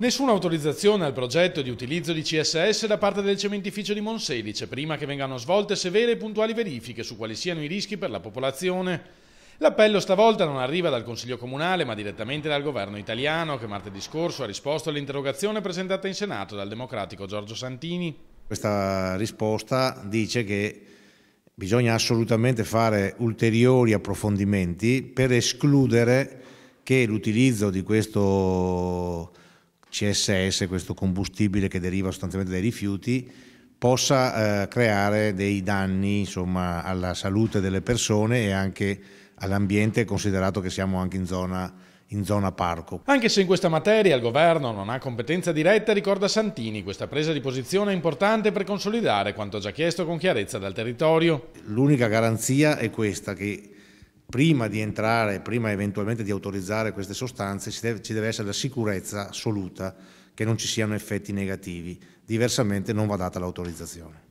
Nessuna autorizzazione al progetto di utilizzo di CSS da parte del cementificio di Monselice, prima che vengano svolte severe e puntuali verifiche su quali siano i rischi per la popolazione. L'appello stavolta non arriva dal Consiglio Comunale, ma direttamente dal governo italiano, che martedì scorso ha risposto all'interrogazione presentata in Senato dal democratico Giorgio Santini. Questa risposta dice che bisogna assolutamente fare ulteriori approfondimenti per escludere che l'utilizzo di questo CSS, questo combustibile che deriva sostanzialmente dai rifiuti, possa eh, creare dei danni insomma, alla salute delle persone e anche all'ambiente, considerato che siamo anche in zona in zona parco. Anche se in questa materia il governo non ha competenza diretta, ricorda Santini, questa presa di posizione è importante per consolidare quanto già chiesto con chiarezza dal territorio. L'unica garanzia è questa, che prima di entrare, prima eventualmente di autorizzare queste sostanze, ci deve, ci deve essere la sicurezza assoluta che non ci siano effetti negativi, diversamente non va data l'autorizzazione.